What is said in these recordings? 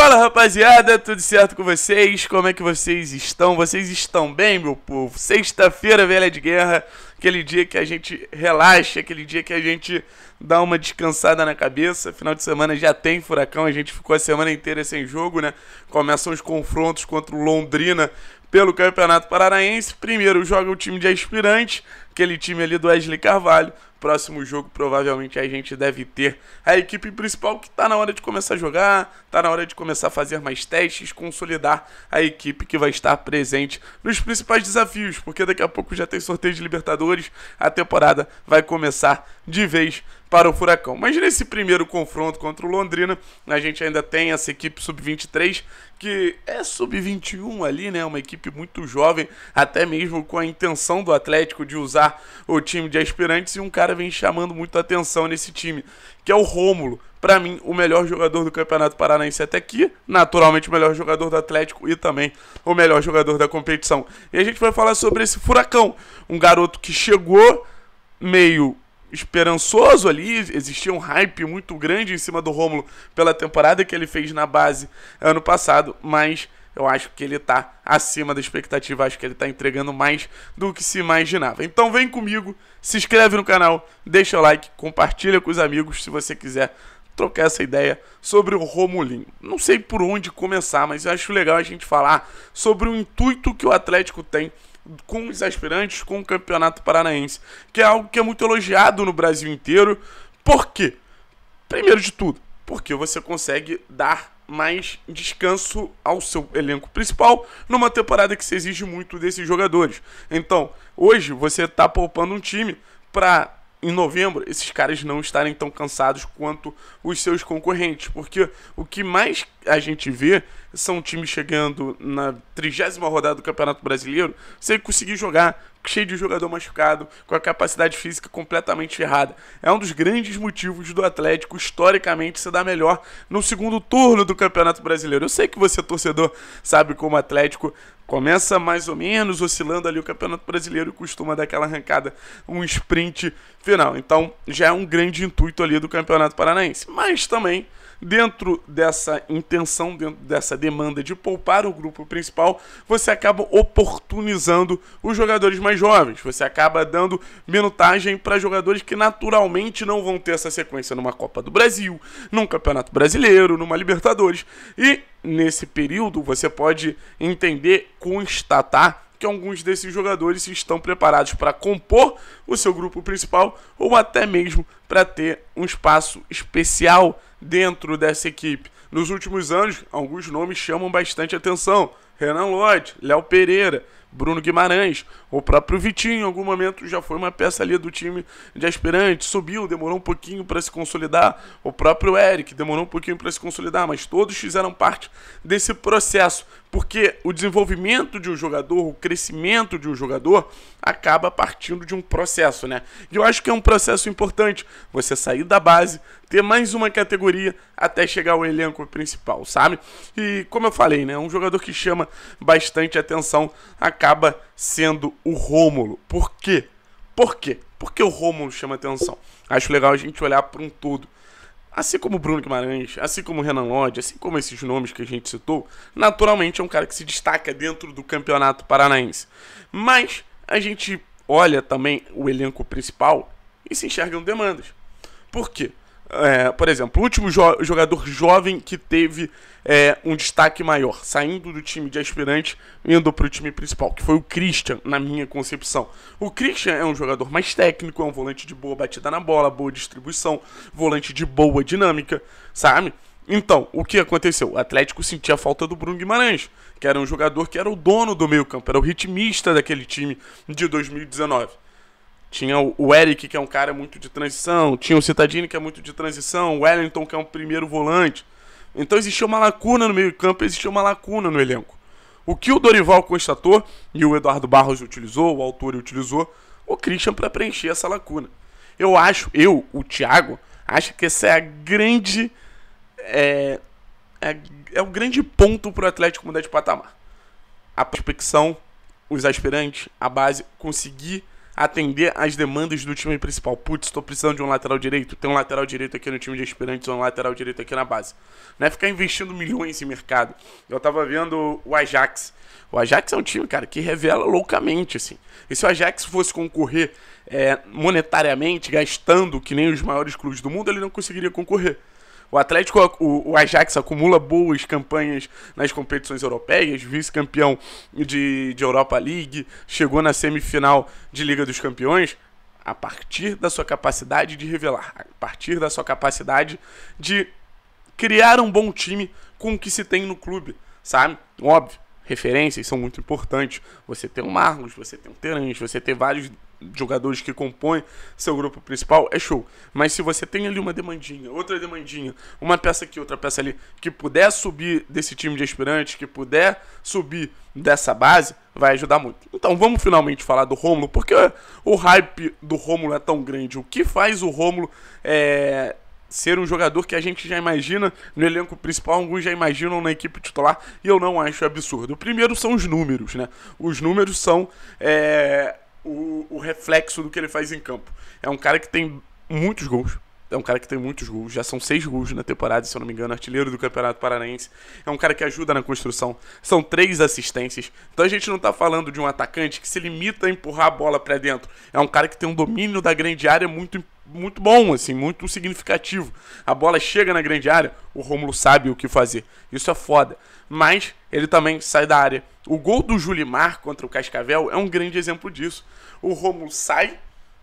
Fala rapaziada, tudo certo com vocês? Como é que vocês estão? Vocês estão bem, meu povo? Sexta-feira, velha de guerra, aquele dia que a gente relaxa, aquele dia que a gente dá uma descansada na cabeça. Final de semana já tem furacão, a gente ficou a semana inteira sem jogo, né? Começam os confrontos contra o Londrina pelo Campeonato Paranaense. Primeiro joga o time de aspirante, aquele time ali do Wesley Carvalho. Próximo jogo, provavelmente, a gente deve ter a equipe principal que está na hora de começar a jogar, está na hora de começar a fazer mais testes, consolidar a equipe que vai estar presente nos principais desafios, porque daqui a pouco já tem sorteio de Libertadores, a temporada vai começar de vez para o Furacão. Mas nesse primeiro confronto contra o Londrina, a gente ainda tem essa equipe sub-23, que é sub-21 ali, né? Uma equipe muito jovem, até mesmo com a intenção do Atlético de usar o time de aspirantes e um cara vem chamando muita atenção nesse time, que é o Rômulo. Para mim, o melhor jogador do Campeonato Paranaense até aqui, naturalmente o melhor jogador do Atlético e também o melhor jogador da competição. E a gente vai falar sobre esse furacão, um garoto que chegou meio esperançoso ali, existia um hype muito grande em cima do Rômulo pela temporada que ele fez na base ano passado, mas eu acho que ele está acima da expectativa, acho que ele está entregando mais do que se imaginava. Então vem comigo, se inscreve no canal, deixa o like, compartilha com os amigos se você quiser trocar essa ideia sobre o Romulinho. Não sei por onde começar, mas eu acho legal a gente falar sobre o intuito que o Atlético tem com os aspirantes, com o Campeonato Paranaense, que é algo que é muito elogiado no Brasil inteiro. Por quê? Primeiro de tudo, porque você consegue dar mais descanso ao seu elenco principal numa temporada que se exige muito desses jogadores. Então, hoje você está poupando um time para em novembro, esses caras não estarem tão cansados quanto os seus concorrentes, porque o que mais a gente vê são times chegando na trigésima rodada do Campeonato Brasileiro sem conseguir jogar, cheio de jogador machucado, com a capacidade física completamente errada. É um dos grandes motivos do Atlético historicamente se dar melhor no segundo turno do Campeonato Brasileiro. Eu sei que você torcedor sabe como o Atlético Começa mais ou menos oscilando ali o Campeonato Brasileiro e costuma dar aquela arrancada, um sprint final. Então já é um grande intuito ali do Campeonato Paranaense. Mas também Dentro dessa intenção, dentro dessa demanda de poupar o grupo principal, você acaba oportunizando os jogadores mais jovens. Você acaba dando minutagem para jogadores que naturalmente não vão ter essa sequência numa Copa do Brasil, num Campeonato Brasileiro, numa Libertadores. E nesse período você pode entender, constatar que alguns desses jogadores estão preparados para compor o seu grupo principal ou até mesmo para ter um espaço especial dentro dessa equipe. Nos últimos anos, alguns nomes chamam bastante atenção: Renan Lodge, Léo Pereira, Bruno Guimarães, o próprio Vitinho, em algum momento já foi uma peça ali do time de aspirante, subiu, demorou um pouquinho para se consolidar, o próprio Eric demorou um pouquinho para se consolidar, mas todos fizeram parte desse processo, porque o desenvolvimento de um jogador, o crescimento de um jogador, acaba partindo de um processo, né? E eu acho que é um processo importante você sair da base, ter mais uma categoria até chegar ao elenco principal, sabe? E como eu falei, né? Um jogador que chama bastante atenção, acaba sendo o Rômulo. Por quê? Por quê? Por que o Rômulo chama atenção? Acho legal a gente olhar para um todo. Assim como Bruno Guimarães, assim como Renan Lodge, assim como esses nomes que a gente citou, naturalmente é um cara que se destaca dentro do campeonato paranaense. Mas a gente olha também o elenco principal e se enxergam demandas. Por quê? É, por exemplo, o último jo jogador jovem que teve é, um destaque maior, saindo do time de aspirante, indo para o time principal, que foi o Christian, na minha concepção. O Christian é um jogador mais técnico, é um volante de boa batida na bola, boa distribuição, volante de boa dinâmica, sabe? Então, o que aconteceu? O Atlético sentia a falta do Bruno Guimarães, que era um jogador que era o dono do meio campo, era o ritmista daquele time de 2019. Tinha o Eric, que é um cara muito de transição. Tinha o Citadini, que é muito de transição. O Wellington, que é um primeiro volante. Então existia uma lacuna no meio-campo, existia uma lacuna no elenco. O que o Dorival constatou, e o Eduardo Barros utilizou, o autor utilizou, o Christian para preencher essa lacuna. Eu acho, eu, o Thiago, acho que essa é a grande. É, é, é o grande ponto para o Atlético mudar de patamar. A prospecção, os aspirantes, a base, conseguir atender às demandas do time principal. Putz, estou precisando de um lateral direito, tem um lateral direito aqui no time de aspirantes, um lateral direito aqui na base. Não é ficar investindo milhões em mercado. Eu tava vendo o Ajax. O Ajax é um time, cara, que revela loucamente, assim. E se o Ajax fosse concorrer é, monetariamente, gastando que nem os maiores clubes do mundo, ele não conseguiria concorrer. O Atlético, o, o Ajax acumula boas campanhas nas competições europeias, vice-campeão de, de Europa League, chegou na semifinal de Liga dos Campeões a partir da sua capacidade de revelar, a partir da sua capacidade de criar um bom time com o que se tem no clube, sabe? Óbvio, referências são muito importantes. Você ter um Marlos, você ter um Terence, você ter vários jogadores que compõem seu grupo principal, é show. Mas se você tem ali uma demandinha, outra demandinha, uma peça aqui, outra peça ali, que puder subir desse time de aspirantes, que puder subir dessa base, vai ajudar muito. Então vamos finalmente falar do Rômulo, porque o hype do Rômulo é tão grande. O que faz o Rômulo é ser um jogador que a gente já imagina no elenco principal, alguns já imaginam na equipe titular, e eu não acho absurdo. O primeiro são os números, né? Os números são é, o, o reflexo do que ele faz em campo. É um cara que tem muitos gols, é um cara que tem muitos gols, já são seis gols na temporada, se eu não me engano, artilheiro do Campeonato Paranaense. É um cara que ajuda na construção. São três assistências. Então a gente não tá falando de um atacante que se limita a empurrar a bola para dentro. É um cara que tem um domínio da grande área muito importante muito bom, assim, muito significativo. A bola chega na grande área, o Romulo sabe o que fazer. Isso é foda. Mas ele também sai da área. O gol do Julimar contra o Cascavel é um grande exemplo disso. O Romulo sai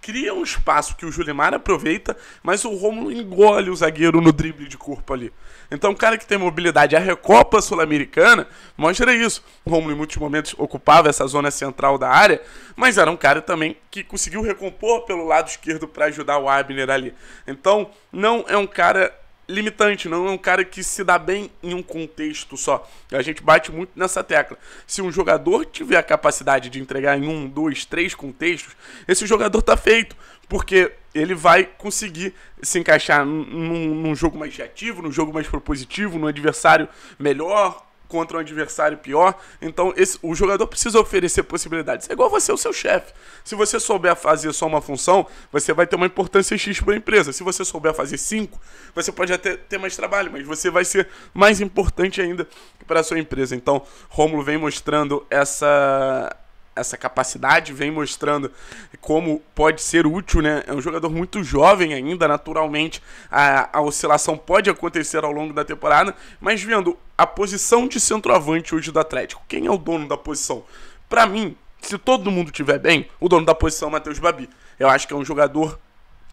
cria um espaço que o Julimar aproveita, mas o Romulo engole o zagueiro no drible de corpo ali. Então, um cara que tem mobilidade, a Recopa Sul-Americana mostra isso. O Romulo, em muitos momentos, ocupava essa zona central da área, mas era um cara também que conseguiu recompor pelo lado esquerdo para ajudar o Abner ali. Então, não é um cara limitante, não é um cara que se dá bem em um contexto só. A gente bate muito nessa tecla. Se um jogador tiver a capacidade de entregar em um, dois, três contextos, esse jogador tá feito, porque ele vai conseguir se encaixar num, num jogo mais reativo, num jogo mais propositivo, num adversário melhor, contra um adversário pior. Então, esse, o jogador precisa oferecer possibilidades. É igual você, o seu chefe. Se você souber fazer só uma função, você vai ter uma importância X para a empresa. Se você souber fazer cinco, você pode até ter mais trabalho, mas você vai ser mais importante ainda para a sua empresa. Então, Romulo vem mostrando essa essa capacidade, vem mostrando como pode ser útil, né? É um jogador muito jovem ainda, naturalmente a, a oscilação pode acontecer ao longo da temporada, mas vendo a posição de centroavante hoje do Atlético. Quem é o dono da posição? Para mim, se todo mundo tiver bem, o dono da posição é o Matheus Babi. Eu acho que é um jogador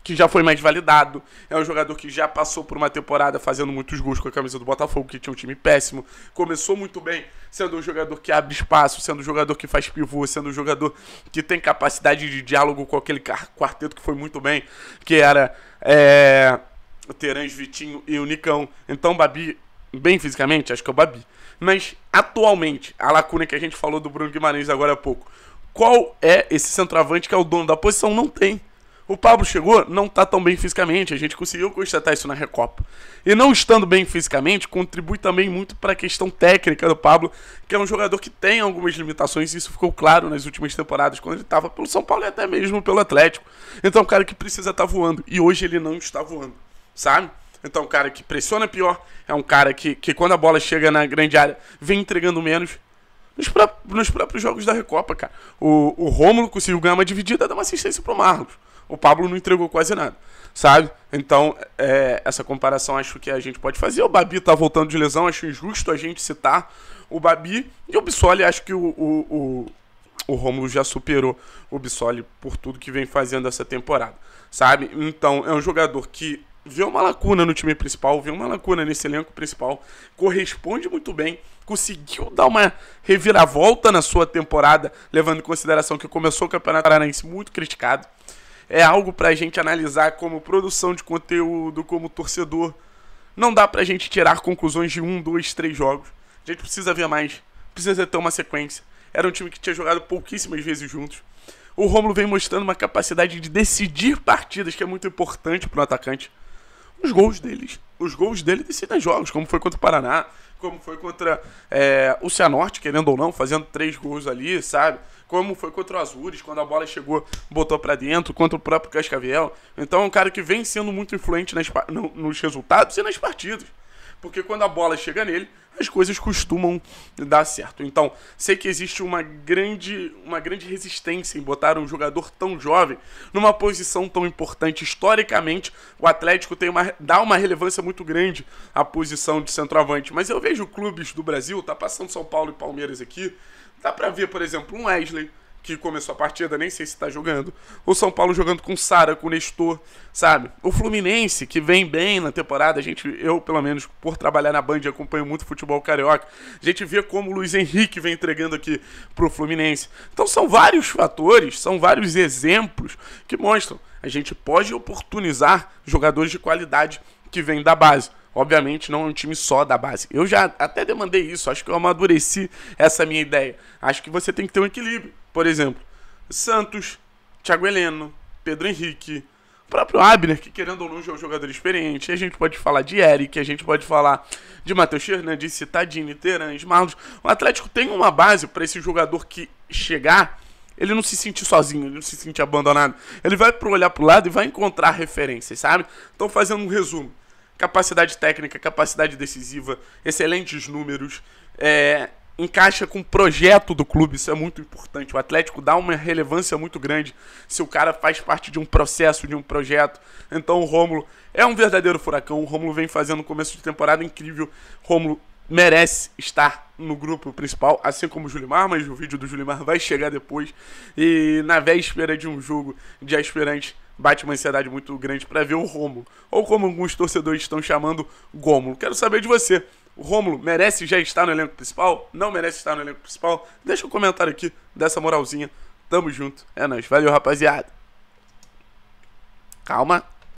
que já foi mais validado, é um jogador que já passou por uma temporada fazendo muitos gols com a camisa do Botafogo, que tinha um time péssimo, começou muito bem, sendo um jogador que abre espaço, sendo um jogador que faz pivô, sendo um jogador que tem capacidade de diálogo com aquele quarteto que foi muito bem, que era é, Terãs, Vitinho e o Nicão. Então, Babi bem fisicamente, acho que é o Babi. Mas, atualmente, a lacuna que a gente falou do Bruno Guimarães agora há pouco, qual é esse centroavante que é o dono da posição? Não tem. O Pablo chegou, não está tão bem fisicamente, a gente conseguiu constatar isso na Recopa. E não estando bem fisicamente, contribui também muito para a questão técnica do Pablo, que é um jogador que tem algumas limitações, e isso ficou claro nas últimas temporadas, quando ele estava pelo São Paulo e até mesmo pelo Atlético. Então é um cara que precisa estar tá voando, e hoje ele não está voando, sabe? Então, um cara que pressiona pior, é um cara que, que quando a bola chega na grande área, vem entregando menos. Nos, pró nos próprios jogos da Recopa, cara. O, o Rômulo conseguiu ganhar uma dividida, dá uma assistência pro Marlos. O Pablo não entregou quase nada, sabe? Então, é, essa comparação acho que a gente pode fazer. O Babi tá voltando de lesão, acho injusto a gente citar o Babi. E o Bissoli, acho que o, o, o, o Rômulo já superou o Bissoli por tudo que vem fazendo essa temporada, sabe? Então, é um jogador que vê uma lacuna no time principal, vê uma lacuna nesse elenco principal, corresponde muito bem, conseguiu dar uma reviravolta na sua temporada, levando em consideração que começou o Campeonato Paranaense muito criticado. É algo para a gente analisar como produção de conteúdo, como torcedor. Não dá para a gente tirar conclusões de um, dois, três jogos. A gente precisa ver mais, precisa ter uma sequência. Era um time que tinha jogado pouquíssimas vezes juntos. O Romulo vem mostrando uma capacidade de decidir partidas que é muito importante para o atacante os gols deles. Os gols dele decidem jogos, como foi contra o Paraná, como foi contra é, o Cianorte, querendo ou não, fazendo três gols ali, sabe? Como foi contra o Azures, quando a bola chegou, botou para dentro, contra o próprio Cascavel. Então é um cara que vem sendo muito influente nas, no, nos resultados e nas partidas porque quando a bola chega nele, as coisas costumam dar certo. Então, sei que existe uma grande, uma grande resistência em botar um jogador tão jovem numa posição tão importante. Historicamente, o Atlético tem uma, dá uma relevância muito grande à posição de centroavante. Mas eu vejo clubes do Brasil, tá passando São Paulo e Palmeiras aqui, dá para ver, por exemplo, um Wesley, que começou a partida, nem sei se tá jogando. O São Paulo jogando com Sara, com Nestor, sabe? O Fluminense, que vem bem na temporada, a gente, eu pelo menos, por trabalhar na Band, acompanho muito futebol carioca, a gente vê como o Luiz Henrique vem entregando aqui pro Fluminense. Então são vários fatores, são vários exemplos que mostram. A gente pode oportunizar jogadores de qualidade que vêm da base. Obviamente não é um time só da base. Eu já até demandei isso, acho que eu amadureci essa minha ideia. Acho que você tem que ter um equilíbrio. Por exemplo, Santos, Thiago Heleno, Pedro Henrique, o próprio Abner, que querendo ou não já é um jogador experiente. A gente pode falar de Eric, a gente pode falar de Matheus Fernandes, Citadini, Terães, Marlos. O Atlético tem uma base para esse jogador que chegar, ele não se sentir sozinho, ele não se sentir abandonado. Ele vai pro olhar pro lado e vai encontrar referências, sabe? Então, fazendo um resumo. Capacidade técnica, capacidade decisiva, excelentes números, é, encaixa com o projeto do clube, isso é muito importante. O Atlético dá uma relevância muito grande se o cara faz parte de um processo, de um projeto. Então o Rômulo é um verdadeiro furacão. O Rômulo vem fazendo um começo de temporada incrível. Rômulo merece estar no grupo principal, assim como o Julimar, mas o vídeo do Julimar vai chegar depois. E na véspera de um jogo de aspirante, bate uma ansiedade muito grande para ver o Rômulo, ou como alguns torcedores estão chamando, Gômulo. Quero saber de você. O Rômulo merece já estar no elenco principal? Não merece estar no elenco principal? Deixa um comentário aqui dessa moralzinha. Tamo junto. É nóis. Valeu, rapaziada. Calma.